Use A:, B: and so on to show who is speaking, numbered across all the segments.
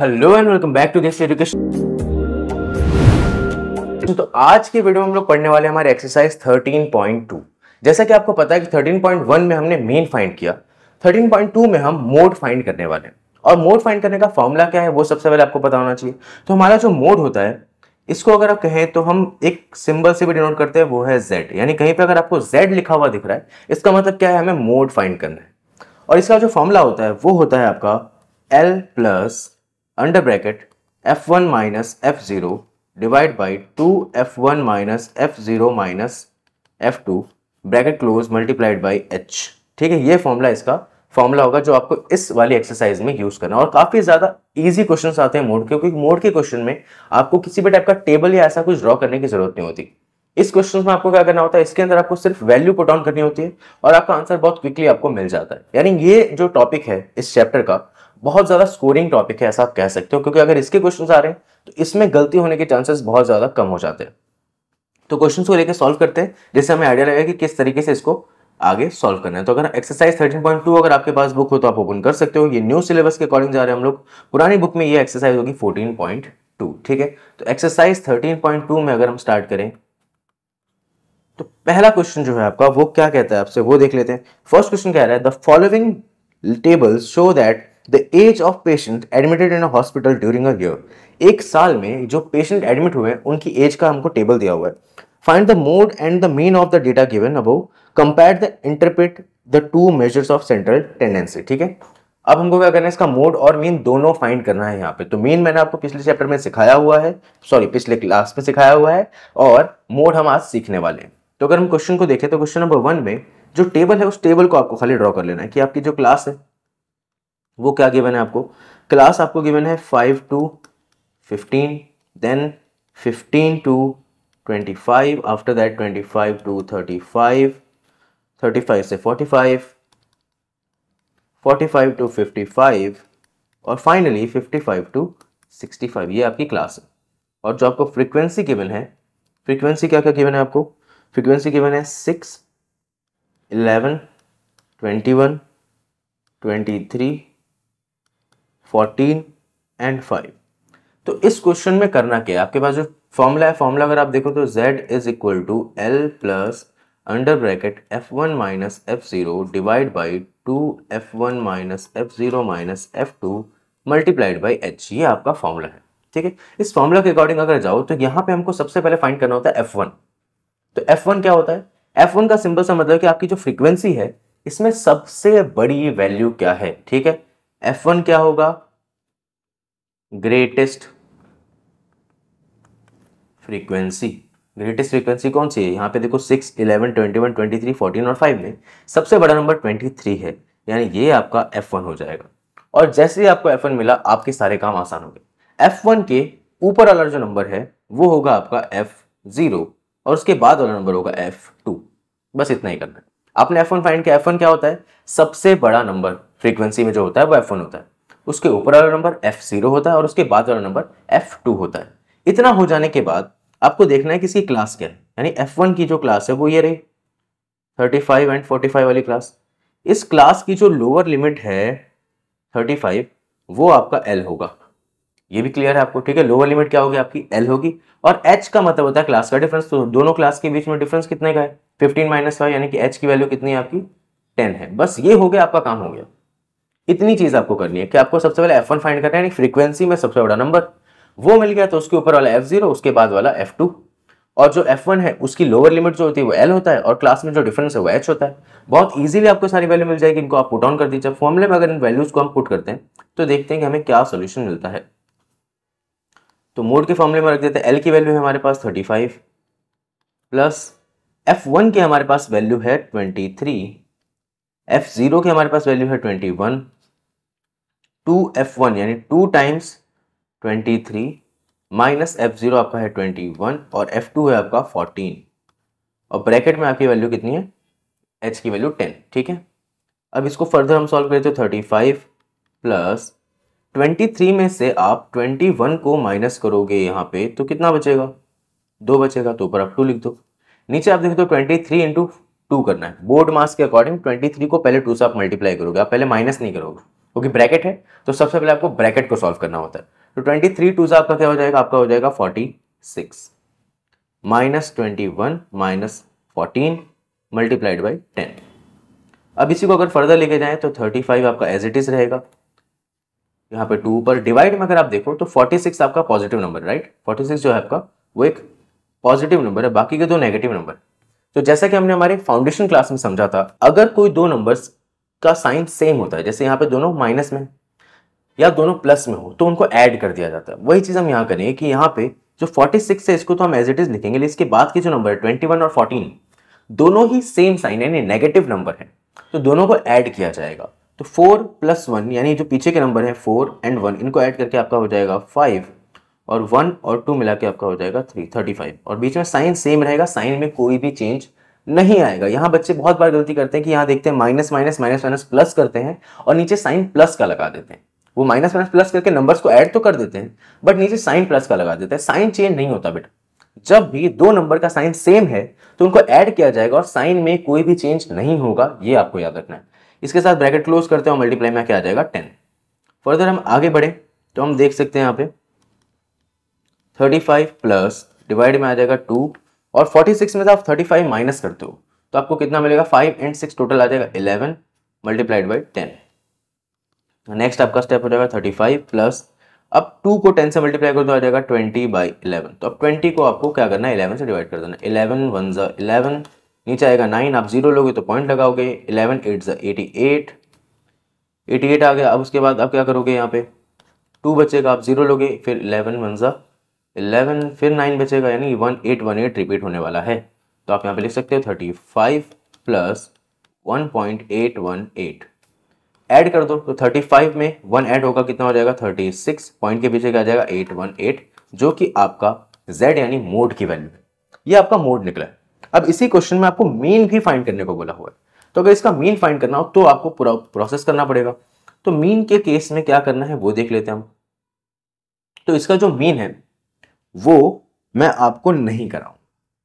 A: hello and welcome back to this education तो आज के वीडियो में हम लोग पढ़ने वाले हमारे एक्सरसाइज 13.2 जैसा कि आपको पता है कि 13.1 में हमने मेन फाइंड किया 13.2 में हम मोड फाइंड करने वाले हैं और मोड फाइंड करने का फॉर्मूला क्या है वो सबसे पहले आपको पता होना चाहिए तो हमारा जो मोड होता है इसको अगर आप कहें तो हम एक सिंबल से भी डिनोट करते हैं वो है जेड यानी कहीं पर अगर आपको जेड लिखा हुआ दिख रहा है इसका मतलब क्या है हमें मोड फाइंड करना है और इसका जो फॉर्मूला होता है वो होता है आपका L plus under bracket F one minus F zero divide by two F one minus F zero minus F two bracket close multiplied by H ठीक है ये फॉर्मूला इसका फॉर्मूला होगा जो आपको इस वाली एक्सरसाइज में यूज करना और काफी ज्यादा इजी क्वेश्चन आते हैं मोड के क्योंकि मोड के क्वेश्चन में आपको किसी भी टाइप का टेबल या ऐसा कुछ ड्रॉ करने की जरूरत नहीं होती इस क्वेश्चन में आपको क्या करना होता है इसके अंदर आपको सिर्फ वैल्यू पुट ऑन करनी होती है और आपका आंसर बहुत क्विकली आपको मिल जाता है यानी ये जो टॉपिक है इस चैप्टर का बहुत ज़्यादा स्कोरिंग टॉपिक है ऐसा आप कह सकते हो क्योंकि अगर इसके क्वेश्चन आ रहे हैं तो इसमें गलती होने के चांसेस बहुत ज़्यादा कम हो जाते हैं तो क्वेश्चन को लेकर सॉल्व करते हैं जिससे हमें आइडिया लगेगा कि किस तरीके से इसको आगे सॉल्व करना है तो अगर एक्सरसाइज 13.2 अगर आपके पास बुक हो तो आप ओपन कर सकते हो ये न्यू सिलेबस के अकॉर्डिंग जा रहे हैं हम लोग पुरानी बुक में ये एक्सरसाइज होगी 14.2 ठीक है तो एक्सरसाइज 13.2 में अगर हम स्टार्ट करें तो पहला क्वेश्चन जो है आपका वो क्या कहता है आपसे वो देख लेते हैं फर्स्ट क्वेश्चन कह रहा है the following tables show that the age of patient admitted in a hospital during a year एक साल में जो पेशेंट एडमिट हुए हैं उनकी एज का हमको टेबल दिया हुआ है find the mode and the mean of the data given above compare the interpret the two measures of central tendency ठीक है अब हमको क्या करना है इसका मोड और मीन दोनों फाइंड करना है यहाँ पे तो मीन मैंने आपको पिछले चैप्टर में सिखाया हुआ है सॉरी पिछले क्लास में सिखाया हुआ है और मोड हम आज सीखने वाले हैं तो अगर हम क्वेश्चन को देखें तो क्वेश्चन नंबर वन में जो टेबल है उस टेबल को आपको खाली ड्रॉ कर लेना है कि आपकी जो क्लास है वो क्या गिवन है आपको क्लास आपको गिवन है five to fifteen then fifteen to twenty five after that twenty five to thirty five thirty five से forty five forty five to fifty five और finally fifty five to sixty five ये आपकी class है और जो आपको frequency given है frequency क्या क्या गिवन है आपको फ्रीक्वेंसी गिवन है six eleven twenty one twenty three fourteen and five तो इस क्वेश्चन में करना क्या है आपके पास जो फॉर्मूला है फॉर्मूला अगर आप देखो तो z is equal to L plus under bracket F one minus F zero divide by two F one minus F zero minus F two multiplied by H ये आपका फॉर्मूला है ठीक है इस फॉर्मूला के अकॉर्डिंग अगर जाओ तो यहाँ पे हमको सबसे पहले फाइंड करना होता है एफ वन तो एफ वन क्या होता है एफ वन का सिंपल सा मतलब कि आपकी जो फ्रीक्वेंसी है इसमें सबसे बड़ी वैल्यू क्या है ठीक है एफ वन क्या होगा ग्रेटेस्ट फ्रीक्वेंसी ग्रेटेस्ट फ्रीक्वेंसी कौन सी है यहाँ पे देखो six eleven twenty one twenty three fourteen और फाइव में सबसे बड़ा नंबर ट्वेंटी थ्री है यानी ये आपका एफ वन हो जाएगा और जैसे ही आपको एफ वन मिला आपके सारे काम आसान हो गए एफ वन के ऊपर वाला जो नंबर है वो होगा आपका एफ जीरो और उसके बाद वाला नंबर होगा एफ टू बस इतना ही करना है आपने एफ वन फाइंड किया एफ वन क्या होता है सबसे बड़ा नंबर फ्रीक्वेंसी में जो होता है वो एफ वन होता है उसके ऊपर वाला नंबर एफ जीरो होता है और उसके बाद वाला नंबर एफ टू होता है इतना हो जाने के बाद आपको देखना है कि इसकी क्लास क्या है यानी एफ वन की जो क्लास है वो ये रही thirty five and forty five वाली क्लास इस क्लास की जो लोअर लिमिट है थर्टी फाइव वो आपका एल होगा ये भी क्लियर है आपको ठीक है लोअर लिमिट क्या होगी आपकी एल होगी और एच का मतलब होता है क्लास का डिफरेंस तो दोनों क्लास के बीच में डिफरेंस कितने का है फिफ्टीन माइनस फाइव यानी कि एच की वैल्यू कितनी है आपकी टेन है बस ये हो गया आपका काम हो गया इतनी चीज आपको करनी है कि आपको सबसे पहले एफ वन फाइंड करना है फ्रीक्वेंसी में सबसे बड़ा नंबर वो मिल गया तो उसके ऊपर वाला एफ जीरो उसके बाद वाला एफ टू और जो एफ वन है उसकी लोअर लिमिट जो होती है वो एल होता है और क्लास में जो डिफरेंस है वो एच होता है बहुत इजीली आपको सारी वैल्यू मिल जाएगी इनको आप पुट ऑन कर दीजिए फॉर्मुले में अगर इन वैल्यूज को हम पुट करते हैं तो देखते हैं कि हमें क्या सोल्यूशन मिलता है तो मोड के फॉर्मुले में रख देते हैं एल की वैल्यू है हमारे पास thirty five plus F one की हमारे पास वैल्यू है ट्वेंटी थ्री एफ जीरो की हमारे पास वैल्यू है twenty one two F one यानी two times twenty three minus F zero आपका है ट्वेंटी वन और एफ टू है आपका फोर्टीन और ब्रैकेट में आपकी वैल्यू कितनी है एच की वैल्यू टेन ठीक है अब इसको फर्दर हम सॉल्व करें तो thirty five plus twenty three में से आप ट्वेंटी वन को माइनस करोगे यहाँ पे तो कितना बचेगा दो बचेगा तो ऊपर आप टू लिख दो नीचे आप देखो तो ट्वेंटी थ्री इंटू टू करना है बोर्ड मास के अकॉर्डिंग ट्वेंटी थ्री को पहले टू से आप मल्टीप्लाई करोगे आप पहले माइनस नहीं करोगे क्योंकि ब्रैकेट है तो सबसे पहले आपको ब्रैकेट को सॉल्व करना होता है तो ट्वेंटी थ्री टू आपका क्या हो जाएगा आपका हो जाएगा forty six minus twenty one minus fourteen multiplied by ten अब इसी को अगर फर्दर लेके जाएं तो थर्टी फाइव आपका एज इट इज रहेगा यहाँ पे टू पर डिवाइड में अगर आप देखो तो फोर्टी सिक्स आपका positive number right forty six जो है आपका वो एक पॉजिटिव नंबर है बाकी के दो नेगेटिव नंबर तो जैसा कि हमने हमारे फाउंडेशन क्लास में समझा था अगर कोई दो नंबर्स का साइन सेम होता है जैसे यहाँ पे दोनों माइनस में या दोनों प्लस में हो तो उनको ऐड कर दिया जाता है वही चीज़ हम यहाँ करेंगे कि यहाँ पे जो 46 है इसको तो हम एज इट इज लिखेंगे इसके बाद के जो नंबर है ट्वेंटी और फोर्टीन दोनों ही सेम साइन यानी नेगेटिव नंबर है तो दोनों को ऐड किया जाएगा तो फोर प्लस वन यानी जो पीछे के नंबर है फोर एंड वन इनको ऐड करके आपका हो जाएगा फाइव और वन और टू मिला के आपका हो जाएगा थ्री थर्टी फाइव और बीच में साइन सेम रहेगा साइन में कोई भी चेंज नहीं आएगा यहाँ बच्चे बहुत बार गलती करते हैं कि यहाँ देखते हैं minus minus minus minus plus करते हैं और नीचे साइन प्लस का लगा देते हैं वो माइनस माइनस प्लस करके नंबर्स को ऐड तो कर देते हैं बट नीचे साइन प्लस का लगा देते हैं साइन चेंज नहीं होता बेटा जब भी दो नंबर का साइन सेम है तो उनको ऐड किया जाएगा और साइन में कोई भी चेंज नहीं होगा ये आपको याद रखना है इसके साथ ब्रैकेट क्लोज करते हैं मल्टीप्लाई में क्या आ जाएगा टेन फर्दर हम आगे बढ़े तो हम देख सकते हैं यहाँ पे थर्टी फाइव प्लस डिवाइड में आ जाएगा टू और 46 में से आप 35 माइनस करते हो तो आपको कितना मिलेगा फाइव एंड सिक्स टोटल आ जाएगा eleven multiplied by ten next आपका स्टेप हो जाएगा थर्टी फाइव प्लस अब टू को टेन से मल्टीप्लाई कर दो आ जाएगा ट्वेंटी बाई इलेवन तो अब ट्वेंटी को आपको क्या करना है इलेवन से डिवाइड कर देना इलेवन वन ज़ा इलेवन नीचे आएगा नाइन आप जीरो लोगे तो पॉइंट लगाओगे इलेवन एट ज़ा एटी एट एटी एट आ गया अब उसके बाद आप क्या करोगे यहाँ पे टू बचेगा आप जीरो लोगे फिर इलेवन वन ज़ा इलेवन फिर नाइन बचेगा यानी one one eight eight repeat होने वाला है तो आप यहाँ पे लिख सकते हो thirty five plus one one point eight eight add कर दो तो 35 में वन ऐड होगा कितना हो जाएगा 36 पॉइंट के पीछे क्या आ जाएगा 818 जो कि आपका z यानी मोड की वैल्यू है ये आपका मोड निकला है अब इसी क्वेश्चन में आपको मीन भी फाइंड करने को बोला हुआ है तो अगर इसका मीन फाइंड करना हो तो आपको पूरा प्रोसेस करना पड़ेगा तो मीन के केस में क्या करना है वो देख लेते हैं हम तो इसका जो मीन है वो मैं आपको नहीं कराऊंगा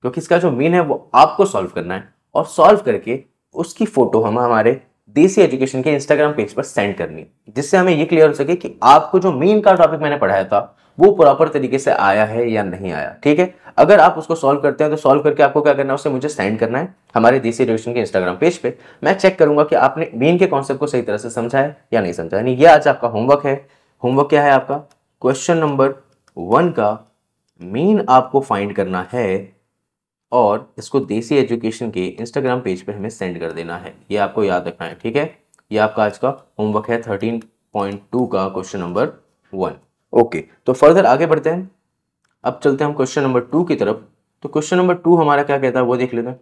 A: क्योंकि इसका जो मेन है वो आपको सॉल्व करना है और सॉल्व करके उसकी फ़ोटो हम हमारे देसी एजुकेशन के इंस्टाग्राम पेज पर सेंड करनी है जिससे हमें ये क्लियर हो सके कि आपको जो मेन का टॉपिक मैंने पढ़ाया था वो प्रॉपर तरीके से आया है या नहीं आया ठीक है अगर आप उसको सॉल्व करते हैं तो सॉल्व करके आपको क्या करना है उसे मुझे सेंड करना है हमारे देसी एजुकेशन के इंस्टाग्राम पेज पे मैं चेक करूंगा कि आपने मेन के कॉन्सेप्ट को सही तरह से समझा है या नहीं समझा यानी यह आज आपका होमवर्क है होमवर्क क्या है आपका क्वेश्चन नंबर वन का मेन आपको फाइंड करना है और इसको देसी एजुकेशन के इंस्टाग्राम पेज पर पे हमें सेंड कर देना है ये आपको याद रखना है ठीक है ये आपका आज का होमवर्क है थर्टीन पॉइंट टू का क्वेश्चन नंबर वन ओके तो फर्दर आगे बढ़ते हैं अब चलते हैं हम क्वेश्चन नंबर टू की तरफ तो क्वेश्चन नंबर टू हमारा क्या कहता है वो देख लेते हैं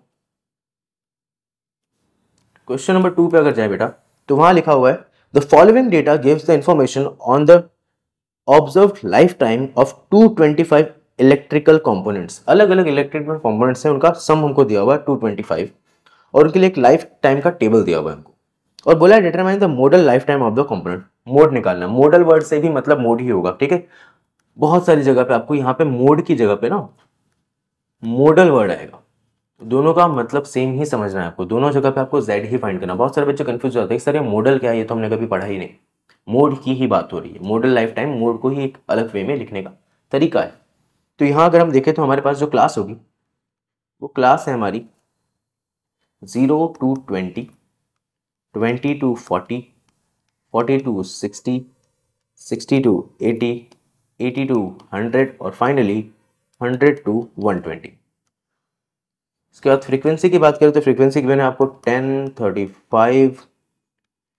A: क्वेश्चन नंबर टू पे अगर जाए बेटा तो वहां लिखा हुआ है the following data gives the information on the observe life time of two twenty five electrical components अलग अलग इलेक्ट्रिकल कंपोनेंट्स हैं उनका सम हमको दिया हुआ है 225 और उनके लिए एक लाइफ टाइम का टेबल दिया हुआ है हमको और बोला है determine the modal life time of the component mode निकालना मॉडल वर्ड से भी मतलब मोड ही होगा ठीक है बहुत सारी जगह पे आपको यहाँ पे मोड की जगह पे ना मोडल वर्ड आएगा तो दोनों का मतलब सेम ही समझना है आपको दोनों जगह पे आपको जेड ही फाइंड करना बहुत सारे बच्चे कंफ्यूज होते हैं सर ये मॉडल क्या है ये तो हमने कभी पढ़ा ही नहीं मोड की ही बात हो रही है मॉडल लाइफ टाइम मोड को ही एक अलग वे में लिखने का तरीका है तो यहाँ अगर हम देखें तो हमारे पास जो क्लास होगी वो क्लास है हमारी zero to twenty twenty to forty forty to sixty sixty to eighty eighty to hundred और finally hundred to one twenty इसके बाद फ्रीक्वेंसी की बात करें तो फ्रीक्वेंसी की मैंने आपको ten thirty five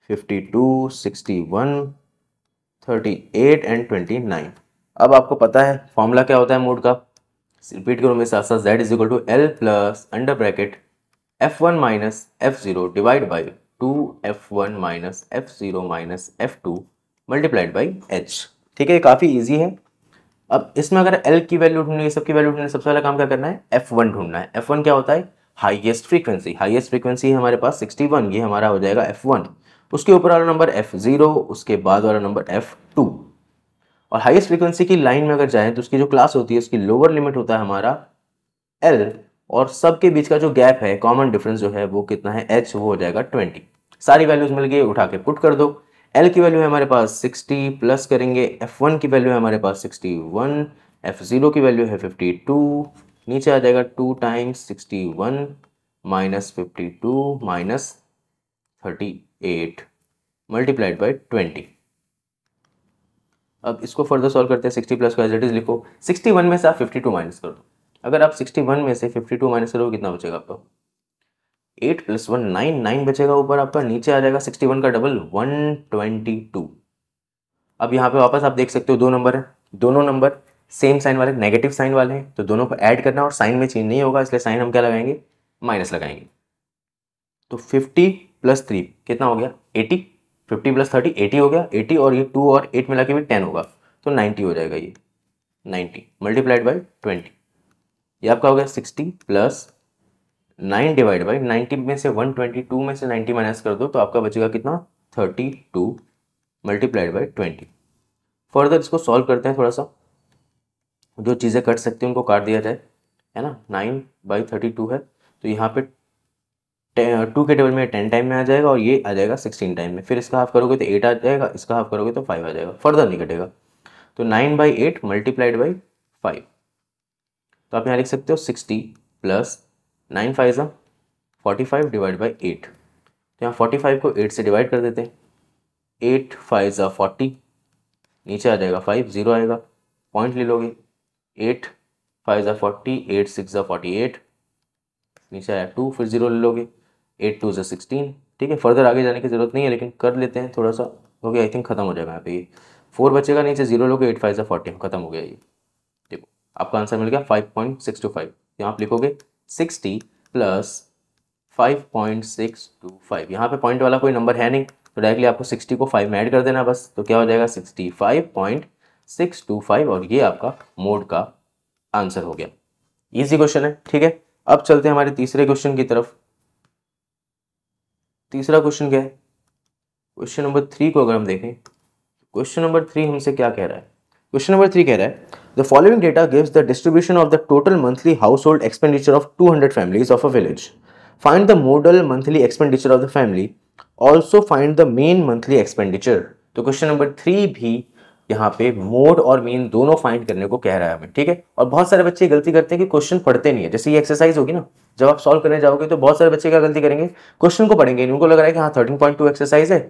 A: fifty two sixty one thirty eight and twenty nine अब आपको पता है फॉर्मूला क्या होता है मोड का रिपीट करो मेरे साथ साथ Z is equal to L plus under bracket F one minus F zero divide by two F one minus F zero minus F two multiplied by H ठीक है ये काफ़ी ईजी है अब इसमें अगर एल की वैल्यू ढूंढनी है सबकी वैल्यू ढूंढनी है सबसे पहला काम क्या करना है एफ वन ढूंढना है एफ वन क्या होता है हाईएस्ट फ्रीक्वेंसी हाईएस्ट फ्रीक्वेंसी है हमारे पास सिक्सटी वन ये हमारा हो जाएगा एफ वन उसके ऊपर वाला नंबर एफ जीरो उसके बाद वाला नंबर एफ टू और हाईएस्ट फ्रिक्वेंसी की लाइन में अगर जाए तो उसकी जो क्लास होती है उसकी लोअर लिमिट होता है हमारा एल और सबके बीच का जो गैप है कॉमन डिफरेंस जो है वो कितना है एच वो हो जाएगा ट्वेंटी सारी वैल्यूज मिल गई उठा के पुट कर दो एल की वैल्यू है हमारे पास सिक्सटी प्लस करेंगे एफ वन की वैल्यू है हमारे पास सिक्सटी वन एफ जीरो की वैल्यू है फिफ्टी टू नीचे आ जाएगा two times sixty one minus fifty two minus thirty eight multiplied by twenty अब इसको फर्दर सॉल्व करते हैं सिक्सटी प्लस को इज़ लिखो सिक्सटी वन में से आप फिफ्टी टू माइनस करो अगर आप सिक्सटी वन में से फिफ्टी टू माइनस करोगे कितना बचेगा आपका eight plus one nine nine बचेगा ऊपर आपका नीचे आ जाएगा सिक्सटी वन का डबल वन ट्वेंटी टू अब यहाँ पे वापस आप देख सकते हो दो नंबर है दोनों नंबर सेम साइन वाले नेगेटिव साइन वाले हैं तो दोनों को ऐड करना और साइन में चेंज नहीं होगा इसलिए साइन हम क्या लगाएंगे माइनस लगाएंगे तो फिफ्टी प्लस थ्री कितना हो गया eighty fifty plus thirty eighty हो गया एटी और ये टू और एट मिला के भी टेन होगा तो नाइन्टी हो जाएगा ये नाइन्टी मल्टीप्लाइड बाई ट्वेंटी ये आपका हो गया sixty plus nine divide by ninety में से वन ट्वेंटी टू में से नाइन्टी माइनस कर दो तो आपका बचेगा कितना thirty two multiplied by twenty further इसको सॉल्व करते हैं थोड़ा सा जो चीज़ें कट सकती हैं उनको काट दिया जाए है ना नाइन बाई थर्टी टू है तो यहाँ पे टू के टेबल में टेन टाइम में आ जाएगा और ये आ जाएगा सिक्सटीन टाइम में फिर इसका हाफ करोगे तो एट आ जाएगा इसका हाफ करोगे तो फाइव आ जाएगा फर्दर नहीं कटेगा तो nine by eight multiplied by five तो आप यहाँ लिख सकते हो सिक्सटी प्लस नाइन फाइव सा forty five divide by eight तो यहाँ फोर्टी फाइव को एट से डिवाइड कर देते हैं एट फाइव सा फोर्टी नीचे आ जाएगा फाइव ज़ीरो आएगा पॉइंट ले लोगे एट फाइव सा forty eight six forty eight नीचे आया टू फिर ज़ीरो ले लोगे एट टू जो सिक्सटीन ठीक है फर्दर आगे जाने की ज़रूरत नहीं है लेकिन कर लेते हैं थोड़ा सा क्योंकि आई थिंक खत्म हो जाएगा यहाँ पे ये फोर बचेगा नीचे जीरो लोगे एट फाइव जो फोर्टी खत्म हो गया ये देखो आपका आंसर मिल गया five point six two five यहाँ आप लिखोगे sixty plus five point six two five यहाँ पे पॉइंट वाला कोई नंबर है नहीं तो डायरेक्टली आपको सिक्सटी को फाइव में ऐड कर देना बस तो क्या हो जाएगा sixty five point six two five और ये आपका मोड का आंसर हो गया इजी क्वेश्चन है ठीक है अब चलते हैं हमारे तीसरे क्वेश्चन की तरफ तीसरा क्वेश्चन क्या है क्वेश्चन नंबर थ्री को अगर हम देखें क्वेश्चन नंबर थ्री हमसे क्या कह रहा है क्वेश्चन नंबर थ्री कह रहा है the following data gives the distribution of the total monthly household expenditure of two hundred families of a village find the modal monthly expenditure of the family also find the mean monthly expenditure तो question number three भी यहाँ पे mode और mean दोनों find करने को कह रहा है हमें ठीक है और बहुत सारे बच्चे गलती करते हैं कि क्वेश्चन पढ़ते नहीं है जैसे ये एक्सरसाइज होगी ना जब आप सॉल्व करने जाओगे तो बहुत सारे बच्चे क्या गलती करेंगे क्वेश्चन को पढ़ेंगे उनको लग रहा है कि हाँ थर्टीन पॉइंट टू एक्सरसाइज है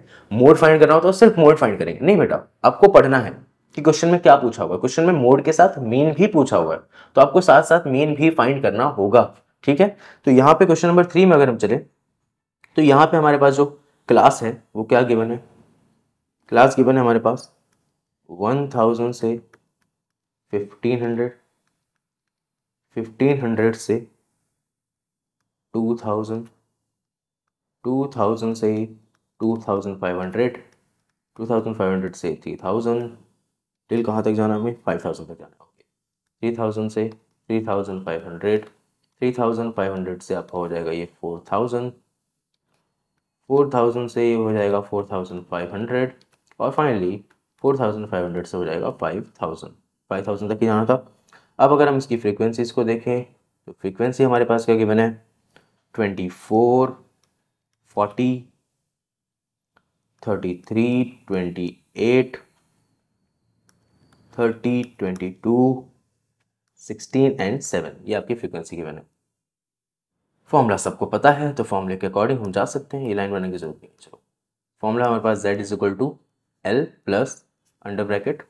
A: मोड फाइंड करना हो तो सिर्फ मोड फाइंड करेंगे नहीं बेटा आपको पढ़ना है कि क्वेश्चन में क्या पूछा हुआ है क्वेश्चन में मोड के साथ मीन भी पूछा हुआ है तो आपको साथ साथ मीन भी फाइंड करना होगा ठीक है तो यहाँ पे क्वेश्चन नंबर थ्री में अगर हम चले तो यहाँ पे हमारे पास जो क्लास है वो क्या गिवन है क्लास गिवन है हमारे पास वन थाउजेंड से फिफ्टीन हंड्रेड फिफ्टीन हंड्रेड से टू थाउजेंड टू थाउजेंड से two thousand five hundred two thousand five hundred से थ्री थाउजेंड टिल कहाँ तक जाना हमें फाइव थाउजेंड तक जाना होगा थ्री थाउजेंड से three thousand five hundred three thousand five hundred से आपका हो जाएगा ये फोर थाउजेंड फोर थाउजेंड से ये हो जाएगा फोर थाउजेंड फाइव हंड्रेड और finally four thousand five hundred से हो जाएगा फाइव थाउजेंड फाइव थाउजेंड तक ही जाना था अब अगर हम इसकी फ्रीक्वेंसीज को देखें तो फ्रीक्वेंसी हमारे पास क्या गिवन है twenty four forty thirty three twenty eight thirty twenty two sixteen and seven ये आपकी फ्रीक्वेंसी गिवन है फॉर्मूला सबको पता है तो फॉर्मूले के अकॉर्डिंग हम जा सकते हैं ये लाइन बनाने की जरूरत नहीं चलो फॉर्मूला हमारे पास z is equal to L plus under bracket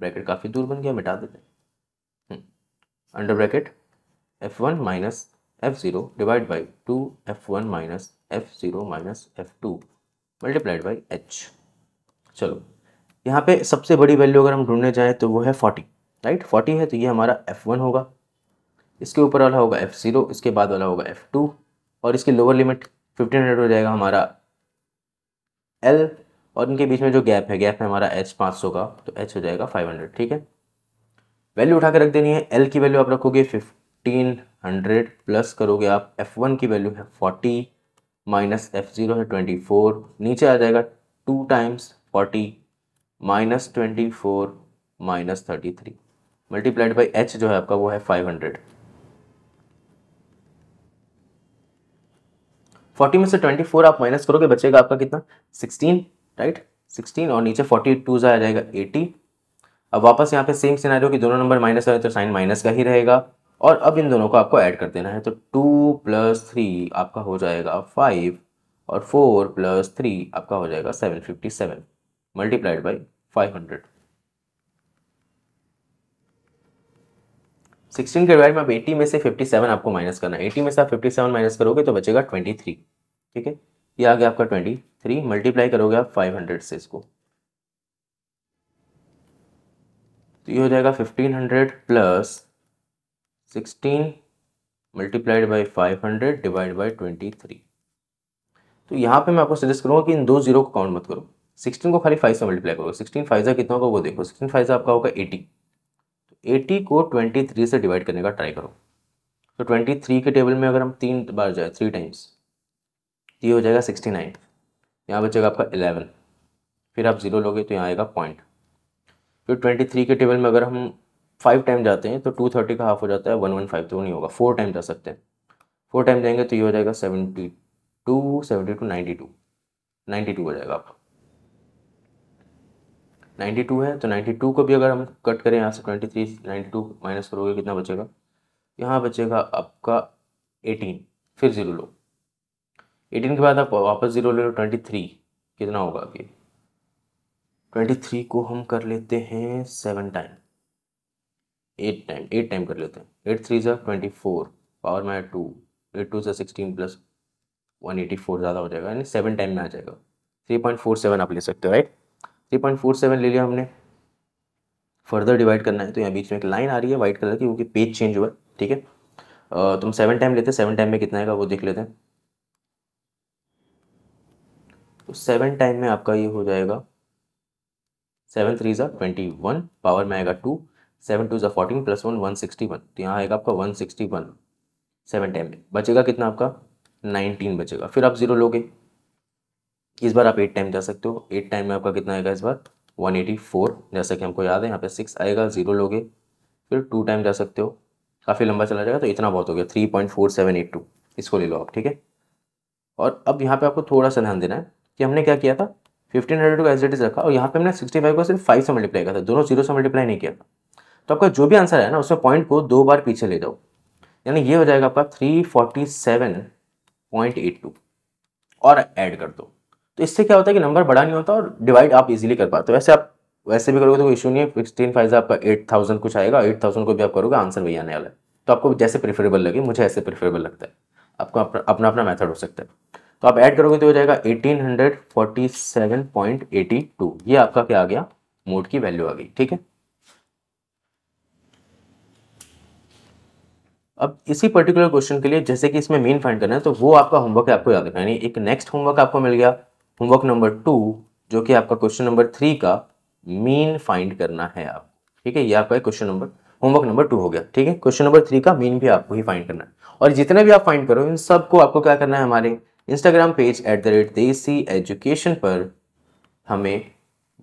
A: bracket काफ़ी दूर बन गया मिटा देते हैं under bracket F one minus F zero divide by two F one minus F zero minus F two multiplied by H चलो यहाँ पे सबसे बड़ी वैल्यू अगर हम ढूंढने जाएँ तो वो है फोर्टी राइट फोर्टी है तो ये हमारा एफ वन होगा इसके ऊपर वाला होगा एफ ज़ीरो इसके बाद वाला होगा एफ टू और इसकी लोअर लिमिट फिफ्टीन हंड्रेड हो जाएगा हमारा एल और इनके बीच में जो गैप है गैप है हमारा एच पाँच सौ का तो एच हो जाएगा फाइव हंड्रेड ठीक है वैल्यू उठा के रख देनी है एल की वैल्यू आप रखोगे फिफ्टीन हंड्रेड प्लस करोगे आप एफ वन की वैल्यू है फोर्टी माइनस एफ ज़ीरो है ट्वेंटी फोर नीचे आ जाएगा two times forty minus twenty four minus thirty three multiplied by H जो है आपका वो है फाइव हंड्रेड फोर्टी में से ट्वेंटी फोर आप माइनस करोगे बचेगा आपका कितना सिक्सटीन राइट सिक्सटीन और नीचे फोर्टी टू से आ जाएगा एटी अब वापस यहाँ पे सेम सिनारियो कि दोनों नंबर माइनस आए तो साइन माइनस का ही रहेगा और अब इन दोनों को आपको ऐड कर देना है तो टू प्लस थ्री आपका हो जाएगा फाइव और फोर प्लस थ्री आपका हो जाएगा seven fifty seven multiplied by five hundred sixteen के डिवाइड में आप एटी में से फिफ्टी सेवन आपको माइनस करना है एटी में से आप फिफ्टी सेवन माइनस करोगे तो बचेगा ट्वेंटी थ्री ठीक है ये आ गया आपका ट्वेंटी थ्री मल्टीप्लाई करोगे आप फाइव हंड्रेड से इसको तो ये हो जाएगा fifteen hundred plus sixteen multiplied by five hundred divide by twenty three तो यहाँ पे मैं आपको सजेस्ट करूँगा कि इन दो जीरो को काउंट मत करो सिक्सटीन को खाली फाइव से मल्टीप्लाई करो सिक्सटीन फाइजा कितना होगा वो देखो सिक्सटीन फाइजा आपका होगा एटी तो एटी को ट्वेंटी थ्री से डिवाइड करने का ट्राई करो तो ट्वेंटी थ्री के टेबल में अगर हम तीन बार जाए थ्री टाइम्स तो ये हो जाएगा सिक्सटी नाइन यहाँ बचेगा आपका एलेवन फिर आप ज़ीरो लोगे तो यहाँ आएगा पॉइंट फिर ट्वेंटी थ्री के टेबल में अगर हम फाइव टाइम जाते हैं तो टू थर्टी का हाफ हो जाता है वन वन फाइव तो नहीं होगा फोर टाइम जा सकते हैं फोर टाइम जाएंगे तो ये हो जाएगा seventy two seventy two ninety two ninety two हो जाएगा आपका नाइन्टी टू है तो नाइन्टी टू को भी अगर हम कट करें यहाँ से twenty three ninety two minus करोगे कितना बचेगा यहाँ बचेगा आपका एटीन फिर ज़ीरो लोग एटीन के बाद आप वापस जीरो ले लो ट्वेंटी थ्री कितना होगा अभी ट्वेंटी थ्री को हम कर लेते हैं seven time eight time eight time कर लेते हैं एट थ्री जो ट्वेंटी फोर पावर में टू एट टू ज़ा sixteen plus one eighty four ज़्यादा हो जाएगा यानी सेवन टाइम में आ जाएगा थ्री पॉइंट फोर सेवन आप ले सकते हो right three point four seven ले लिया हमने फर्दर डिवाइड करना है तो यहाँ बीच में एक लाइन आ रही है वाइट कलर की क्योंकि पेज चेंज हुआ है ठीक है तुम सेवन टाइम लेते हैं सेवन टाइम में कितना आएगा वो देख लेते हैं तो सेवन टाइम में आपका ये हो जाएगा सेवन थ्री ज़ा ट्वेंटी वन पावर में आएगा टू सेवन टू ज़ा fourteen plus one one sixty one तो यहाँ आएगा आपका one sixty one seven time में बचेगा कितना आपका नाइनटीन बचेगा फिर आप ज़ीरो लोगे इस बार आप एट टाइम जा सकते हो एट टाइम में आपका कितना आएगा इस बार वन एटी फोर जैसा कि हमको याद है यहाँ पे सिक्स आएगा ज़ीरो लोगे फिर टू टाइम जा सकते हो काफ़ी लंबा चला जाएगा तो इतना बहुत हो गया three point four seven eight two इसको ले लो आप ठीक है और अब यहाँ पे आपको थोड़ा सा ध्यान देना है कि हमने क्या किया था फिफ्टीन हंड्रेड को एज इट इज रखा और यहाँ पे हमने सिक्सटी फाइव को सिर्फ फाइव से मल्टीप्लाई किया था दोनों जीरो से मल्टीप्लाई नहीं किया था तो आपका जो भी आंसर है ना उसमें पॉइंट को दो बार पीछे ले जाओ यानी ये हो जाएगा आपका three forty seven point eight two और ऐड कर दो तो इससे क्या होता है कि नंबर बड़ा नहीं होता और डिवाइड आप इजिली कर पाते हो वैसे आप वैसे भी करोगे तो इशू नहीं है सिक्सटीन फाइव आपका एट थाउजेंड कुछ आएगा एट थाउजेंड को भी आप करोगे आंसर वही आने वाला है तो आपको जैसे प्रेफरेबल लगे मुझे ऐसे प्रेफरेबल लगता है आपको अपना अपना मेथड हो सकता है तो आप ऐड करोगे तो हो जाएगा 1847.82 ये आपका क्या आ गया मोड की वैल्यू आ गई ठीक है अब इसी पर्टिकुलर क्वेश्चन के लिए जैसे कि इसमें मेन फाइंड करना है तो वो आपका होमवर्क आपको याद रखना है यानी एक नेक्स्ट होमवर्क आपको मिल गया होमवर्क नंबर टू जो कि आपका क्वेश्चन नंबर थ्री का मीन फाइंड करना है आप ठीक है ये आपका question number homework number two हो गया ठीक है क्वेश्चन नंबर थ्री का मीन भी आपको ही फाइंड करना है और जितने भी आप फाइंड करो इन सबको आपको क्या करना है हमारे Instagram page at the rate Desi education पर हमें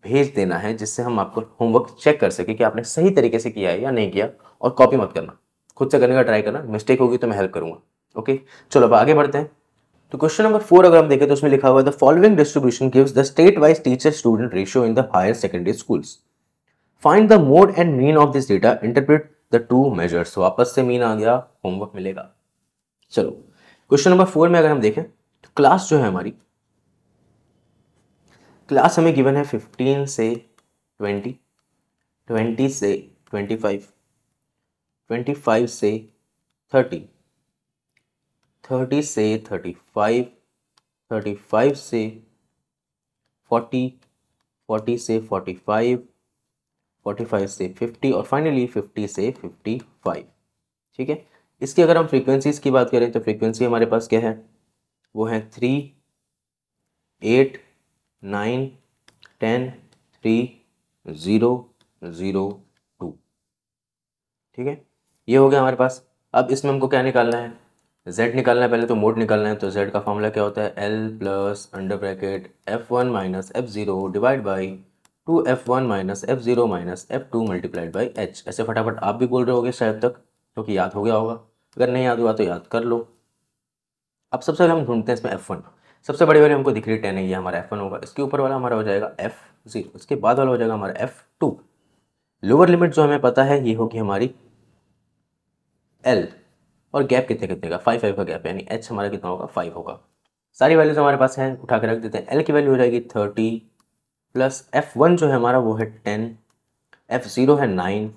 A: भेज देना है जिससे हम आपको होमवर्क चेक कर सके कि आपने सही तरीके से किया है या नहीं किया और कॉपी मत करना खुद से करने का ट्राई करना मिस्टेक होगी तो मैं हेल्प करूंगा ओके चलो अब आगे बढ़ते हैं तो क्वेश्चन नंबर फोर अगर हम देखें तो उसमें लिखा हुआ है the following distribution gives the state wise teacher student ratio in the higher secondary schools find the mode and mean of this data interpret the two measures वापस से मीन आ गया होमवर्क मिलेगा चलो क्वेश्चन नंबर फोर में अगर हम देखें class जो है हमारी क्लास हमें गिवन है फिफ्टीन से ट्वेंटी ट्वेंटी से ट्वेंटी फाइव ट्वेंटी फाइव से थर्टी थर्टी से थर्टी फाइव थर्टी फाइव से फोर्टी फोर्टी से फोर्टी फाइव फोर्टी फाइव से फिफ्टी और फाइनली फिफ्टी से फिफ्टी फाइव ठीक है इसकी अगर हम फ्रीक्वेंसीज़ की बात करें तो फ्रीक्वेंसी हमारे पास क्या है वो हैं three eight nine ten three zero zero two ठीक है ये हो गया हमारे पास अब इसमें हमको क्या निकालना है z निकालना है पहले तो मोड निकालना है तो z का फॉर्मूला क्या होता है l plus under bracket F one minus F zero divide by two F one minus F zero minus F two multiplied by H ऐसे फटाफट आप भी बोल रहे होगे शायद तक क्योंकि तो याद हो गया होगा अगर नहीं याद हुआ तो याद कर लो अब सबसे पहले हम ढूंढते हैं इसमें एफ वन सबसे बड़ी वाली हमको दिख रही टेन है ये हमारा एफ वन होगा इसके ऊपर वाला हमारा हो जाएगा एफ जीरो इसके बाद वाला हो जाएगा हमारा एफ टू लोअर लिमिट जो हमें पता है ये होगी हमारी एल और गैप कितने कितने का फाइव फाइव का गैप यानी एच हमारा कितना होगा फाइव होगा सारी वैल्यूज हमारे पास हैं उठा के रख देते हैं एल की वैल्यू हो जाएगी थर्टी प्लस एफ वन जो है हमारा वो है टेन एफ ज़ीरो है नाइन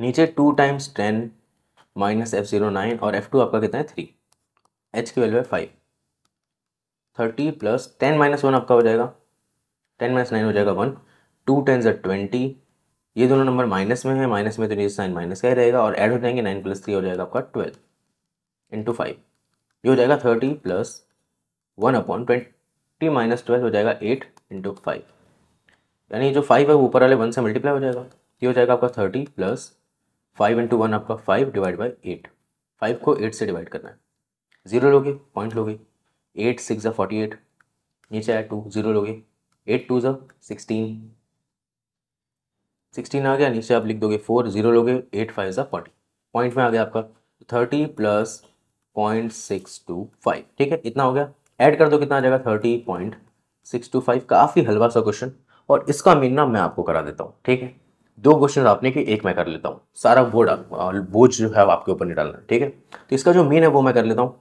A: नीचे two times ten minus F zero nine और एफ टू आपका कितना है थ्री एच की वैल्यू है five thirty plus ten minus one आपका हो जाएगा टेन माइनस नाइन हो जाएगा वन टू टेन ज़र ट्वेंटी ये दोनों नंबर माइनस में है माइनस में तो ये साइन माइनस का ही रहेगा और ऐड हो जाएंगे नाइन प्लस थ्री हो जाएगा आपका ट्वेल्व इंटू फाइव ये हो जाएगा thirty plus one upon twenty minus twelve हो जाएगा एट इंटू फाइव यानी जो फाइव है वो ऊपर वाले वन से मल्टीप्लाई हो जाएगा ये हो जाएगा आपका thirty plus five into one आपका five divide by eight five को एट से डिवाइड करना है जीरो लोगे पॉइंट लोगे एट सिक्स ज़ा फोर्टी एट नीचे आया टू जीरो लोगे एट टू ज़ा सिक्सटीन सिक्सटीन आ गया नीचे आप लिख दोगे फोर जीरो लोगे एट फाइव ज़ा फोर्टी पॉइंट में आ गया आपका thirty plus point six two five ठीक है इतना हो गया ऐड कर दो कितना आ जाएगा thirty point six two five काफ़ी हलवा सा क्वेश्चन और इसका मीन ना मैं आपको करा देता हूँ ठीक है दो क्वेश्चन आपने कि एक मैं कर लेता हूँ सारा बोर्ड बोझ जो है आपके ऊपर नहीं डालना ठीक है तो इसका जो मीन है वो मैं कर लेता हूँ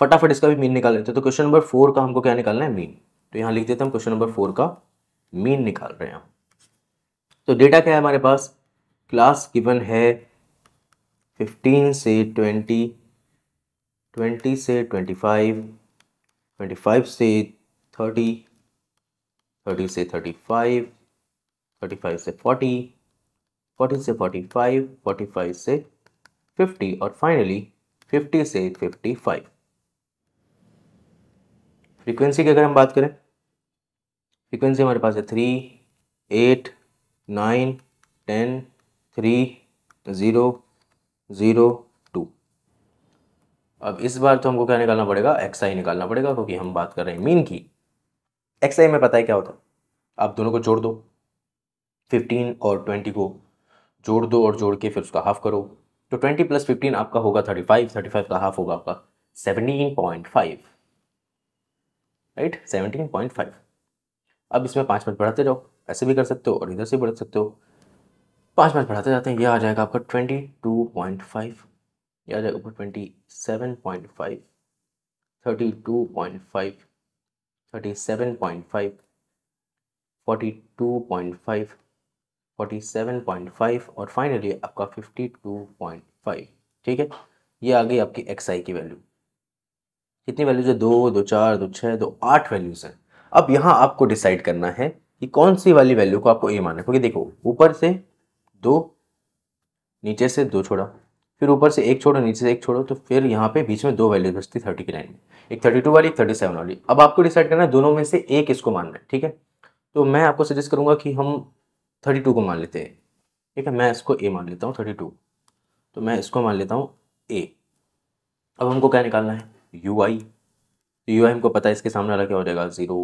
A: फटाफट इसका भी मीन निकाल लेते हैं तो क्वेश्चन नंबर फोर का हमको क्या निकालना है मीन तो यहाँ लिख देते हैं हम क्वेश्चन नंबर फोर का मीन निकाल रहे हैं तो डेटा क्या है हमारे पास क्लास गिवन है फिफ्टीन से ट्वेंटी ट्वेंटी से ट्वेंटी फाइव ट्वेंटी फाइव से थर्टी थर्टी से थर्टी फाइव थर्टी फाइव से फोर्टी फोर्टी से फोर्टी फाइव फोर्टी फाइव से फिफ्टी और फाइनली फिफ्टी से फिफ्टी फाइव फ्रीक्वेंसी की अगर हम बात करें फ्रीक्वेंसी हमारे पास है three eight nine ten three zero zero two अब इस बार तो हमको क्या निकालना पड़ेगा एक्स आई निकालना पड़ेगा क्योंकि हम बात कर रहे हैं मीन की एक्स आई में पता है क्या होता है आप दोनों को जोड़ दो फिफ्टीन और ट्वेंटी को जोड़ दो और जोड़ के फिर उसका हाफ करो तो ट्वेंटी प्लस फिफ्टीन आपका होगा थर्टी फाइव थर्टी फाइव का हाफ होगा आपका seventeen point five right seventeen point five अब इसमें पाँच पाँच बढ़ाते जाओ ऐसे भी कर सकते हो और इधर से बढ़ा सकते हो पाँच पाँच बढ़ाते जाते हैं ये आ जाएगा आपका ट्वेंटी टू पॉइंट फाइव ये आ जाएगा आपका twenty seven point five thirty two point five thirty seven point five forty two point five forty seven point five और फाइनली आपका फिफ्टी टू पॉइंट फाइव ठीक है ये आ गई आपकी एक्स आई की वैल्यू कितनी वैल्यूज है दो दो चार दो छः दो आठ वैल्यूज है अब यहाँ आपको डिसाइड करना है कि कौन सी वाली वैल्यू को आपको ए मानना है क्योंकि देखो ऊपर से दो नीचे से दो छोड़ा फिर ऊपर से एक छोड़ो नीचे से एक छोड़ो तो फिर यहाँ पे बीच में दो वैल्यूज बचती थर्टी की लाइन में एक थर्टी टू वाली एक थर्टी सेवन वाली अब आपको डिसाइड करना है दोनों में से एक इसको मानना है ठीक है तो मैं आपको सजेस्ट करूँगा कि हम थर्टी टू को मान लेते हैं ठीक है मैं इसको ए मान लेता हूँ थर्टी टू तो मैं इसको मान लेता हूँ ए अब हमको क्या निकालना है यू आई तो यू आई हमको पता है इसके सामने वाला क्या हो जाएगा ज़ीरो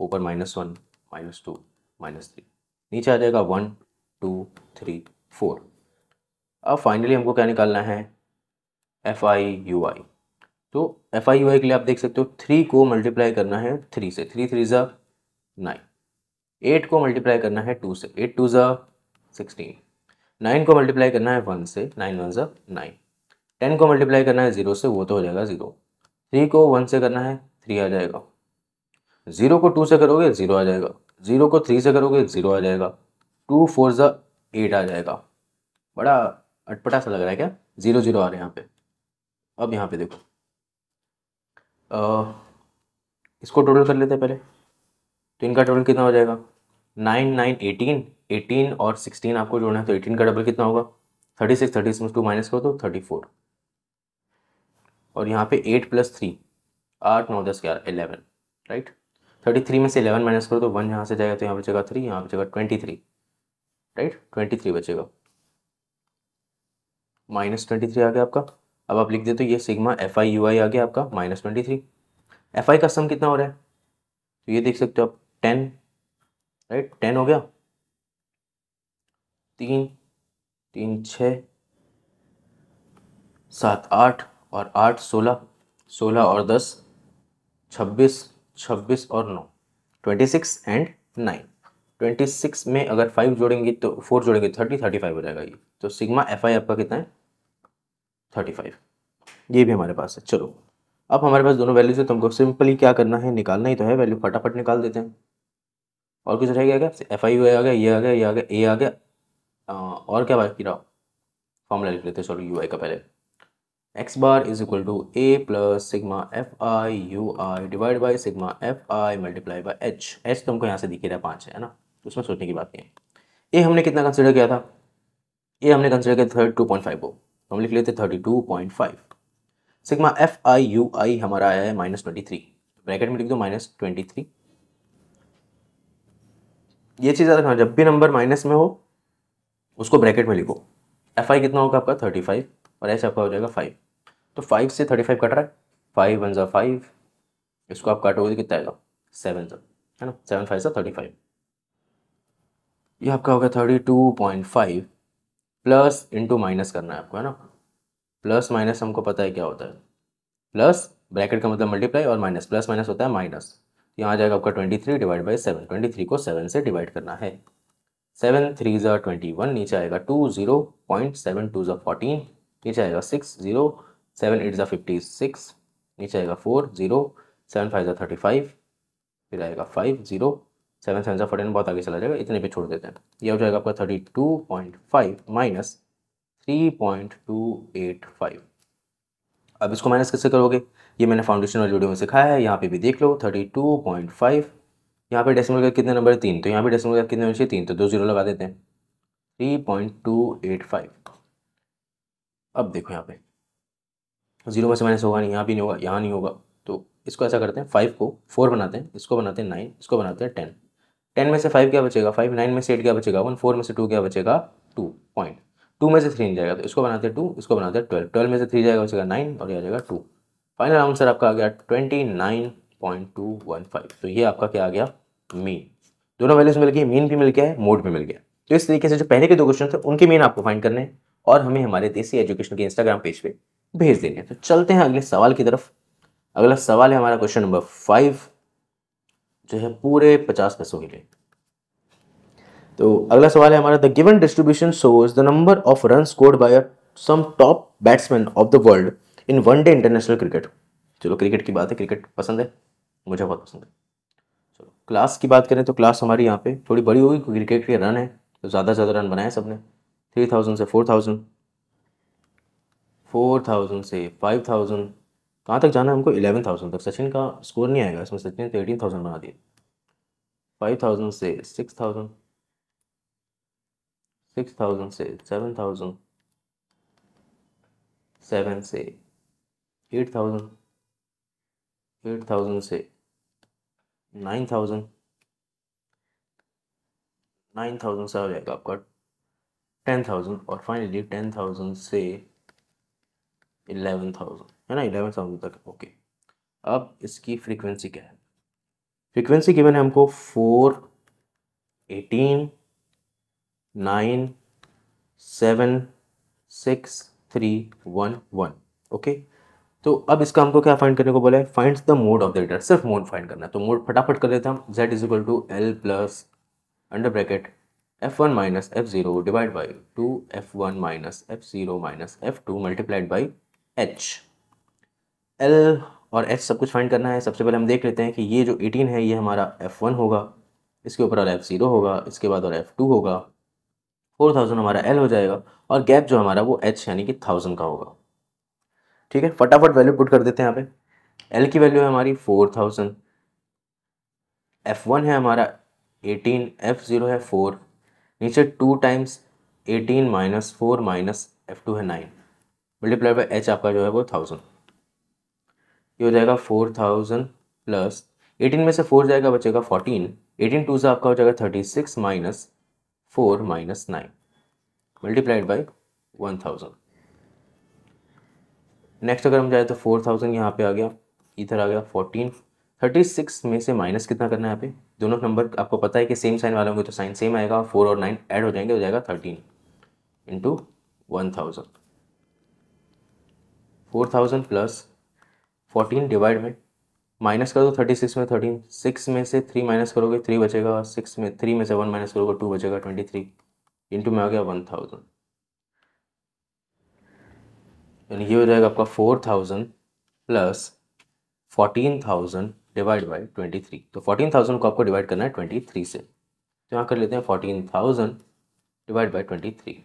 A: ऊपर minus one minus two minus three नीचे आ जाएगा वन टू थ्री फोर अब फाइनली हमको क्या निकालना है एफ आई यू आई तो एफ आई यू आई के लिए आप देख सकते हो थ्री को मल्टीप्लाई करना है थ्री से थ्री थ्री ज़ा नाइन एट को मल्टीप्लाई करना है टू से एट टू ज़ा सिक्सटीन नाइन को मल्टीप्लाई करना है वन से नाइन वन ज़ा नाइन टेन को मल्टीप्लाई करना है ज़ीरो से वो तो हो जाएगा ज़ीरो थ्री को वन से करना है थ्री आ जाएगा जीरो को टू से करोगे जीरो आ जाएगा जीरो को थ्री से करोगे जीरो आ जाएगा टू फोर ज एट आ जाएगा बड़ा अटपटा सा लग रहा है क्या जीरो जीरो आ रहे हैं यहाँ पे अब यहाँ पे देखो आ, इसको टोटल कर लेते हैं पहले तो इनका टोटल कितना हो जाएगा नाइन नाइन एटीन एटीन और सिक्सटीन आपको जोड़ना है तो एटीन का डबल कितना होगा thirty six thirty six two minus करो तो थर्टी फोर और यहाँ पे एट प्लस थ्री आठ नौ दस ग्यारह एलेवन राइट थर्टी थ्री में से एलेवन माइनस करो तो वन यहाँ से जाएगा तो यहाँ बचेगा थ्री यहाँ बचेगा twenty three right twenty three बचेगा माइनस ट्वेंटी थ्री आ गया आपका अब आप लिख देते तो ये sigma F I U I आ गया आपका minus twenty three F I का सम कितना हो रहा है तो ये देख सकते हो आप टेन राइट टेन हो गया तीन तीन छ सात आठ और आठ सोलह सोलह और दस छब्बीस छब्बीस और नौ twenty six and nine twenty six में अगर फाइव तो जोड़ेंगे तो फोर जोड़ेंगे थर्टी थर्टी फाइव हो जाएगा ये तो सिग्मा एफ आई आपका कितना है थर्टी फाइव ये भी हमारे पास है चलो अब हमारे पास दोनों वैल्यूज है तो हमको सिंपली क्या करना है निकालना ही तो है वैल्यू फटाफट निकाल देते हैं और कुछ रह गया क्या एफ आई आ गया ये आ गया ये आ गया ए आ गया और क्या बाकी रहा फॉर्मूला लिख लेते हैं सॉरी यू आई का पहले X bar is equal to A plus sigma F I U I divide by sigma F I multiply by H H तो हमको यहाँ से दिखे रहा पाँच है ना उसमें सोचने की बात नहीं है ए हमने कितना कंसिडर किया था ए हमने कंसिडर किया थर्टी टू पॉइंट फाइव को तो हम लिख लेते thirty two point five sigma F I U I हमारा आया है माइनस ट्वेंटी थ्री ब्रैकेट में लिख दो माइनस ट्वेंटी थ्री ये चीज़ याद रखना जब भी नंबर माइनस में हो उसको ब्रैकेट में लिखो एफ आई कितना होगा आपका थर्टी फाइव और एच आपका हो जाएगा फाइव तो फाइव से थर्टी फाइव कट रहा है फाइव वन ज़ा फाइव इसको आप काटोगे तो कितना आएगा सेवन ज़ा है ना सेवन फाइव ज़ा थर्टी फाइव ये आपका होगा thirty two point five plus into minus करना है आपको है ना प्लस माइनस हमको पता है क्या होता है प्लस ब्रैकेट का मतलब मल्टीप्लाई और माइनस प्लस माइनस होता है माइनस तो यहाँ आ जाएगा आपका twenty three divide by seven twenty three को सेवन से डिवाइड करना है सेवन थ्री ज़ा ट्वेंटी वन नीचे आएगा two zero point seven two ज़ा फोर्टीन नीचे आएगा सिक्स ज़ीरो सेवन एट ज़ा फिफ्टी सिक्स नीचे आएगा फोर जीरो सेवन फाइव ज़ा थर्टी फाइव फिर आएगा फाइव जीरो सेवन सेवन ज़ा फोर्टीन बहुत आगे चला जाएगा इतने पे छोड़ देते हैं ये हो जाएगा आपका thirty two point five minus three point two eight five अब इसको माइनस कैसे करोगे ये मैंने फाउंडेशन वाले वीडियो में सिखाया है यहाँ पे भी देख लो थर्टी टू पॉइंट फाइव यहाँ पे डेसिमल का कितने नंबर है तीन तो यहाँ पे डेसिमल का कितने नंबर चाहिए तीन तो दो जीरो लगा देते हैं three point two eight five अब देखो यहाँ पे जीरो में से माइनस होगा नहीं यहाँ भी नहीं होगा यहाँ नहीं होगा तो इसको ऐसा करते हैं फाइव को फोर बनाते हैं इसको बनाते हैं नाइन इसको बनाते हैं टेन टेन में से फाइव क्या बचेगा फाइव नाइन में से एट क्या बचेगा वन फोर में से टू क्या बचेगा टू पॉइंट टू में से थ्री नहीं जाएगा तो इसको बनाते हैं टू इसको बनाते हैं ट्वेल्व ट्वेल्व में से थ्री जाएगा बचेगा नाइन और यह जाएगा टू फाइनल आंसर आपका आ गया twenty nine point two one five तो ये आपका क्या आ गया मीन दोनों वैल्यूज मिल गए मीन भी मिल गया है मोड भी मिल गया तो इस तरीके से जो पहले के दो क्वेश्चन थे उनके मीन आपको फाइंड करने हैं और हमें हमारे देसी एजुकेशन के इंस्टाग्राम पेज पे भेज देंगे तो चलते हैं अगले सवाल की तरफ अगला सवाल है हमारा क्वेश्चन नंबर फाइव जो है पूरे पचास पैसों के लिए तो अगला सवाल है हमारा the given distribution shows the number of run scored by some top batsman of the world in one day international cricket चलो क्रिकेट की बात है क्रिकेट पसंद है मुझे बहुत पसंद है चलो क्लास की बात करें तो क्लास हमारी यहाँ पे थोड़ी बड़ी होगी क्रिकेट के रन है तो ज़्यादा से ज़्यादा रन बनाए सबने थ्री थाउजेंड से फोर थाउजेंड फोर थाउजेंड से फाइव थाउजेंड कहाँ तक जाना है हमको एलेवन थाउजेंड तक सचिन का स्कोर नहीं आएगा इसमें सचिन तो एटीन थाउजेंड बना दिए फाइव थाउजेंड से सिक्स थाउजेंड सिक्स थाउजेंड से सेवन थाउजेंड सेवन से एट थाउजेंड एट थाउजेंड से नाइन थाउजेंड नाइन थाउजेंड से आ जाएगा आपका टेन थाउजेंड और फाइनली टेन थाउजेंड से इलेवन थाउजेंड है ना इलेवन थाउजेंड तक ओके अब इसकी फ्रीक्वेंसी क्या है फ्रीक्वेंसी गिवन है हमको four eighteen nine seven six three one one okay तो अब इसका हमको क्या फाइंड करने को बोला है find the mode of the heater सिर्फ मोड फाइंड करना है तो मोड फटाफट कर लेते हैं हम Z is equal to L plus under bracket F one minus F zero divide by two F one minus F zero minus F two multiplied by H L और H सब कुछ फाइंड करना है सबसे पहले हम देख लेते हैं कि ये जो एटीन है ये हमारा एफ़ वन होगा इसके ऊपर और एफ़ ज़ीरो होगा इसके बाद और एफ़ टू होगा फोर थाउजेंड हमारा एल हो जाएगा और गैप जो हमारा वो एच यानी कि थाउजेंड का होगा ठीक है फटाफट वैल्यू पुट कर देते हैं यहाँ पे एल की वैल्यू है हमारी फोर थाउजेंड एफ वन है हमारा एटीन एफ ज़ीरो है फोर नीचे two times eighteen minus four minus F two है नाइन मल्टीप्लाई बाई एच आपका जो है वो थाउजेंड ये हो जाएगा फोर थाउजेंड प्लस एटीन में से फोर जाएगा बचेगा फोर्टीन एटीन टू से आपका हो जाएगा thirty six minus four minus nine multiplied by one thousand next अगर हम जाए तो फोर थाउजेंड यहाँ पे आ गया इधर आ गया फोर्टीन थर्टी सिक्स में से माइनस कितना करना है यहाँ पे दोनों नंबर आपको पता है कि सेम साइन वाले होंगे तो साइन सेम आएगा फोर और नाइन ऐड हो जाएंगे हो जाएगा thirteen into one thousand four thousand plus fourteen divide में माइनस कर दो तो थर्टी सिक्स में थर्टीन सिक्स में से थ्री माइनस करोगे थ्री बचेगा सिक्स में थ्री में से वन माइनस करोगे टू बचेगा ट्वेंटी थ्री इंटू में आ गया वन थाउजेंड यानी ये हो जाएगा आपका four thousand plus fourteen thousand divide by twenty three तो फोर्टीन थाउजेंड को आपको डिवाइड करना है ट्वेंटी थ्री से तो यहाँ कर लेते हैं fourteen thousand divide by twenty three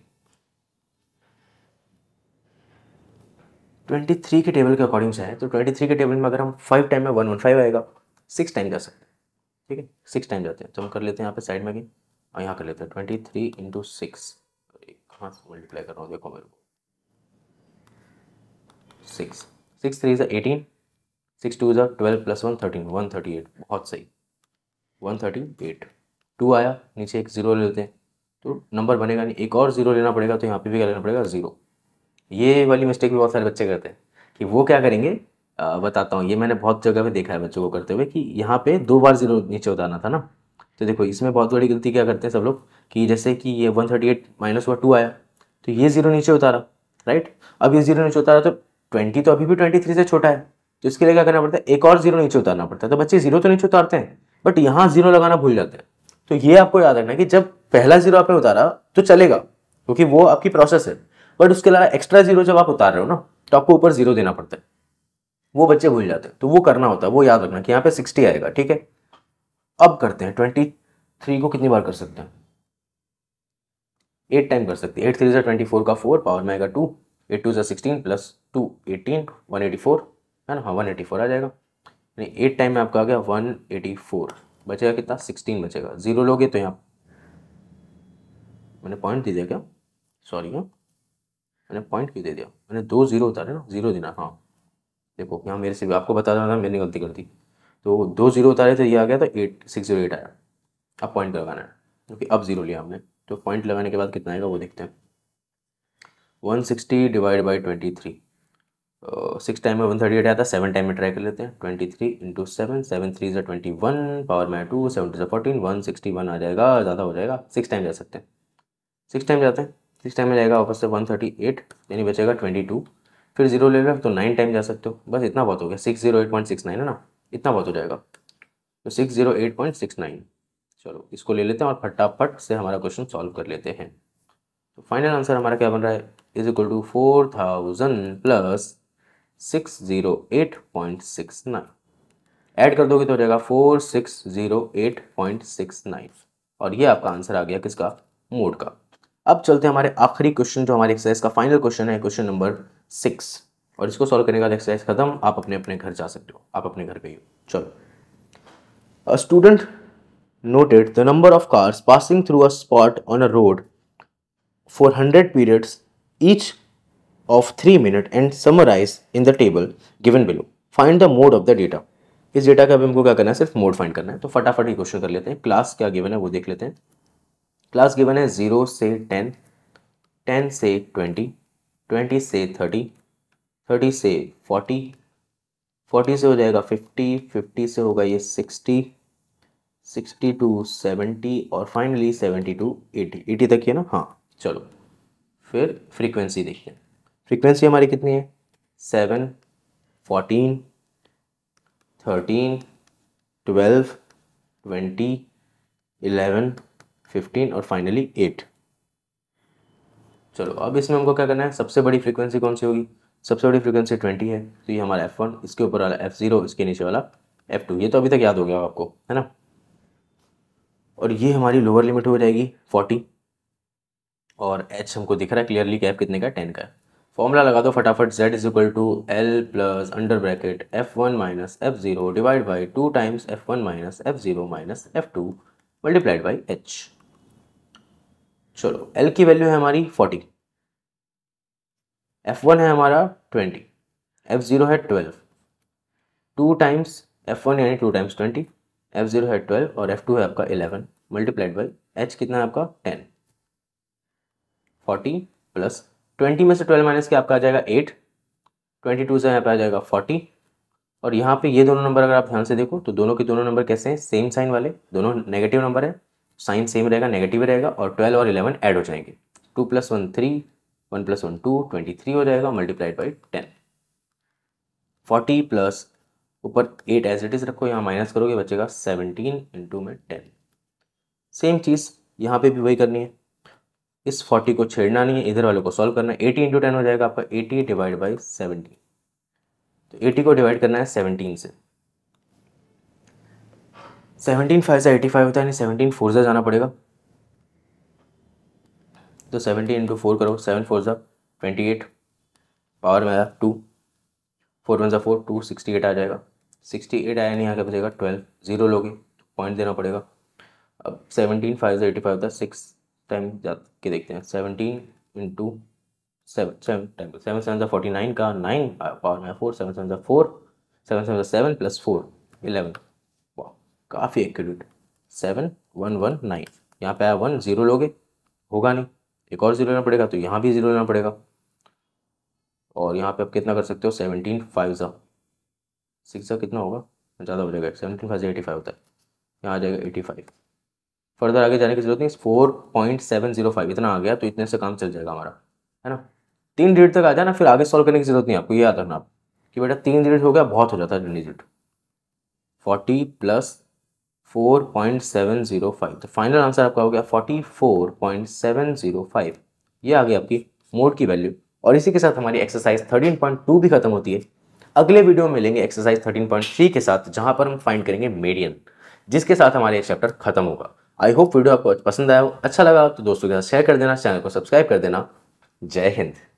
A: twenty three के टेबल के अकॉर्डिंग से है तो ट्वेंटी थ्री के टेबल में अगर हम फाइव टाइम में वन वन फाइव आएगा सिक्स टाइम जा सकते हैं ठीक है सिक्स टाइम जाते हैं तो हम कर लेते हैं यहाँ पे साइड में भी और यहाँ कर लेते हैं ट्वेंटी थ्री इंटू सिक्स कहाँ से मल्टीप्लाई कर रहा हूँ देखो मेरे को सिक्स सिक्स थ्री ज़ा एटीन सिक्स टू ज़ा twelve plus one thirteen one thirty eight बहुत सही वन थर्टी एट टू आया नीचे एक ज़ीरो लेते हैं तो नंबर बनेगा नहीं एक और ज़ीरो लेना पड़ेगा तो यहाँ पे भी क्या लेना पड़ेगा ज़ीरो ये वाली मिस्टेक भी बहुत सारे बच्चे करते हैं कि वो क्या करेंगे आ, बताता हूँ ये मैंने बहुत जगह पे देखा है बच्चों को करते हुए कि यहाँ पे दो बार जीरो नीचे उतारना था ना तो देखो इसमें बहुत बड़ी गलती क्या करते हैं सब लोग कि जैसे कि ये वन थर्टी एट माइनस हुआ टू आया तो ये जीरो नीचे उतारा राइट अब ये जीरो नीचे उतारा तो ट्वेंटी तो अभी भी ट्वेंटी थ्री से छोटा है तो इसके लिए क्या करना पड़ता है एक और जीरो नीचे उतारना पड़ता है तो बच्चे जीरो तो नीचे उतारते हैं बट यहाँ जीरो लगाना भूल जाते हैं तो ये आपको याद रखना कि जब पहला जीरो आपने उतारा तो चलेगा क्योंकि वो आपकी प्रोसेस है बट उसके अलावा एक्स्ट्रा जीरो जब आप उतार रहे हो ना तो आपको ऊपर जीरो देना पड़ता है वो बच्चे भूल जाते हैं तो वो करना होता है वो याद रखना कि यहाँ पे सिक्सटी आएगा ठीक है अब करते हैं ट्वेंटी थ्री को कितनी बार कर सकते हैं एट टाइम कर सकते हैं एट थ्री जै ट्वेंटी फोर का फोर पावर में आएगा टू एट टू जै sixteen plus two eighteen one eighty four है ना हाँ वन एटी फोर आ जाएगा यानी एट टाइम में आपका आ गया वन एटी फोर बचेगा कितना सिक्सटीन बचेगा जीरो लोगे तो यहाँ मैंने पॉइंट दीजिएगा क्या सॉरी हाँ मैंने पॉइंट क्यों दे दिया मैंने दो जीरो उतारे ना जीरो देना हाँ देखो यहाँ मेरे से भी आपको बता रहा था मैंने गलती कर दी तो दो जीरो उतारे तो ये आ गया तो एट सिक्स जीरो एट आया अब पॉइंट लगाना है क्योंकि अब जीरो लिया हमने तो पॉइंट लगाने के बाद कितना आएगा वो देखते हैं one sixty divide by twenty three six time में वन थर्टी एट आया था सेवन टाइम में ट्राई कर लेते हैं twenty three into seven seven three ज़ा ट्वेंटी वन पावर में टू सेवन टू ज़ा फोर्टीन वन सिक्सटी वन आ जाएगा ज़्यादा हो जाएगा सिक्स टाइम जा सकते हैं सिक्स टाइम जाते हैं सिक्स टाइम में जाएगा वापस से वन थर्टी एट यानी बचेगा ट्वेंटी टू फिर जीरो ले लो तो नाइन टाइम जा सकते हो बस इतना बहुत हो गया six zero eight point six nine है ना इतना बहुत हो जाएगा तो six zero eight point six nine चलो इसको ले लेते हैं और फटाफट से हमारा क्वेश्चन सॉल्व कर लेते हैं तो फाइनल आंसर हमारा क्या बन रहा है is equal to four thousand plus six zero eight point six nine add कर दोगे तो हो जाएगा four six zero eight point six nine और ये आपका आंसर आ गया किसका मोड का अब चलते हैं हमारे आखिरी क्वेश्चन जो हमारे एक्सरसाइज का फाइनल क्वेश्चन है क्वेश्चन नंबर सिक्स और इसको सॉल्व करने का एक्सरसाइज खत्म आप अपने अपने घर जा सकते हो आप अपने घर पे ही चलो student noted the number of cars passing through a spot on a road for hundred periods each of three minute and summarize in the table given below find the mode of the data इस data का अभी हमको क्या करना है सिर्फ mode find करना है तो फटाफट ये क्वेश्चन कर लेते हैं क्लास क्या गिवन है वो देख लेते हैं क्लास गिवन है ज़ीरो से टेन टेन से ट्वेंटी ट्वेंटी से थर्टी थर्टी से फोर्टी फोर्टी से हो जाएगा फिफ्टी फिफ्टी से होगा ये सिक्सटी सिक्सटी टू सेवेंटी और finally seventy to eighty eighty तक है ना हाँ चलो फिर फ्रीक्वेंसी देखिए फ्रीक्वेंसी हमारी कितनी है seven fourteen thirteen twelve twenty eleven fifteen और फाइनली एट चलो अब इसमें हमको क्या करना है सबसे बड़ी फ्रीक्वेंसी कौन सी होगी सबसे बड़ी फ्रीक्वेंसी ट्वेंटी है तो ये हमारा एफ़ वन इसके ऊपर वाला एफ़ ज़ीरो इसके नीचे वाला एफ़ टू ये तो अभी तक याद हो गया आपको है ना और ये हमारी लोअर लिमिट हो जाएगी फोर्टी और एच हमको दिख रहा है क्लियरली कैप कितने का टेन का है फॉर्मूला लगा दो फटाफट Z is equal to L plus under bracket F one minus F zero divide by two times F one minus F zero minus F two multiplied by H चलो L की value है हमारी forty F one है हमारा twenty F zero है twelve two times F one यानी two times twenty F zero है twelve और एफ टू है आपका इलेवन मल्टीप्लाइड बाई एच कितना है आपका टेन फोर्टी प्लस ट्वेंटी में से ट्वेल्व माइनस के आपका आ जाएगा एट ट्वेंटी टू से यहाँ पर आ जाएगा फोर्टी और यहाँ पे ये दोनों नंबर अगर आप ध्यान से देखो तो दोनों के दोनों नंबर कैसे हैं सेम साइन वाले दोनों नेगेटिव नंबर हैं साइन सेम रहेगा नेगेटिव रहेगा और ट्वेल्व और इलेवन ऐड हो जाएंगे two plus one three one plus one two twenty three हो जाएगा multiplied by ten forty plus ऊपर एट एज इट इज़ रखो यहाँ माइनस करोगे बचेगा सेवनटीन इंटू में टेन सेम चीज़ यहाँ पे भी वही करनी है इस फोर्टी को छेड़ना नहीं है इधर वालों को सॉल्व करना है एटी इंटू टेन हो जाएगा आपका एटी डिवाइड बाई सेवनटीन तो एटी को डिवाइड करना है सेवनटीन से सेवनटीन फाइव से एटी फाइव होता है यानी सेवनटीन फोर से जाना पड़ेगा तो सेवनटीन इंटू फोर करो सेवन फोर जब ट्वेंटी एट पावर में आया टू फोर वन सा फोर टू सिक्सटी एट आ जाएगा सिक्सटी एट आया नहीं आगे बचेगा ट्वेल्व जीरो लोगे पॉइंट तो देना पड़ेगा अब सेवनटीन फाइव से एटी फाइव होता है सिक्स टाइम जा के देखते हैं seventeen into seven seven time seven seven ज़ा फोर्टी नाइन का नाइन पावर में आया फोर सेवन सेवन जब फोर सेवन सेवन ज़ा सेवन प्लस फोर इलेवन काफ़ी accurate seven one one nine यहाँ पे आया वन जीरो लोगे होगा नहीं एक और जीरो लेना पड़ेगा तो यहाँ भी जीरो लेना पड़ेगा और यहाँ पे आप कितना कर सकते हो सेवनटीन फाइव ज़ा सिक्स ज़ा कितना होगा ज़्यादा हो जाएगा सेवनटीन फाइव से एटी फाइव होता है यहाँ आ जाएगा एटी फाइव फर्दर आगे जाने की जरूरत नहीं four point seven zero five इतना आ गया तो इतने से काम चल जाएगा हमारा है ना तीन डिजिट तक आ जाए ना फिर आगे सॉल्व करने की जरूरत नहीं आपको ये याद रखना आप कि बेटा तीन डिजिट हो गया बहुत हो जाता है डिजिट फोर्टी प्लस 44.705 तो फाइनल आंसर आपका हो गया 44.705 ये आ गई आपकी मोड की वैल्यू और इसी के साथ हमारी एक्सरसाइज 13.2 भी खत्म होती है अगले वीडियो में मिलेंगे एक्सरसाइज 13.3 के साथ जहां पर हम फाइंड करेंगे मेडियन जिसके साथ हमारा ये चैप्टर खत्म होगा आई होप वीडियो आपको पसंद आया हो अच्छा लगा तो दोस्तों के साथ शेयर कर देना चैनल को सब्सक्राइब कर देना जय हिंद